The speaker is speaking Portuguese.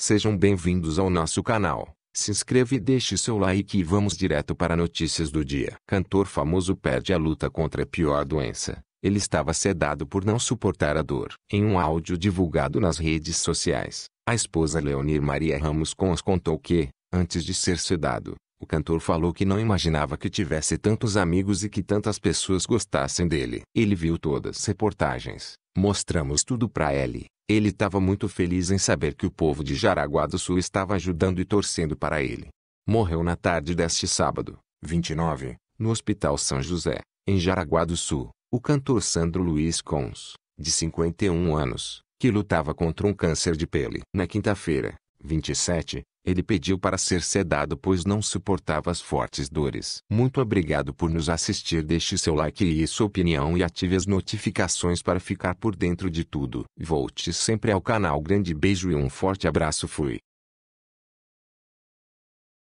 Sejam bem-vindos ao nosso canal. Se inscreva e deixe seu like e vamos direto para notícias do dia. Cantor famoso perde a luta contra a pior doença. Ele estava sedado por não suportar a dor. Em um áudio divulgado nas redes sociais, a esposa Leonir Maria Ramos Cons contou que, antes de ser sedado, o cantor falou que não imaginava que tivesse tantos amigos e que tantas pessoas gostassem dele. Ele viu todas as reportagens, mostramos tudo para ele. Ele estava muito feliz em saber que o povo de Jaraguá do Sul estava ajudando e torcendo para ele. Morreu na tarde deste sábado, 29, no Hospital São José, em Jaraguá do Sul, o cantor Sandro Luiz Cons, de 51 anos, que lutava contra um câncer de pele. Na quinta-feira, 27, ele pediu para ser sedado pois não suportava as fortes dores. Muito obrigado por nos assistir. Deixe seu like e sua opinião e ative as notificações para ficar por dentro de tudo. Volte sempre ao canal. Grande beijo e um forte abraço. Fui.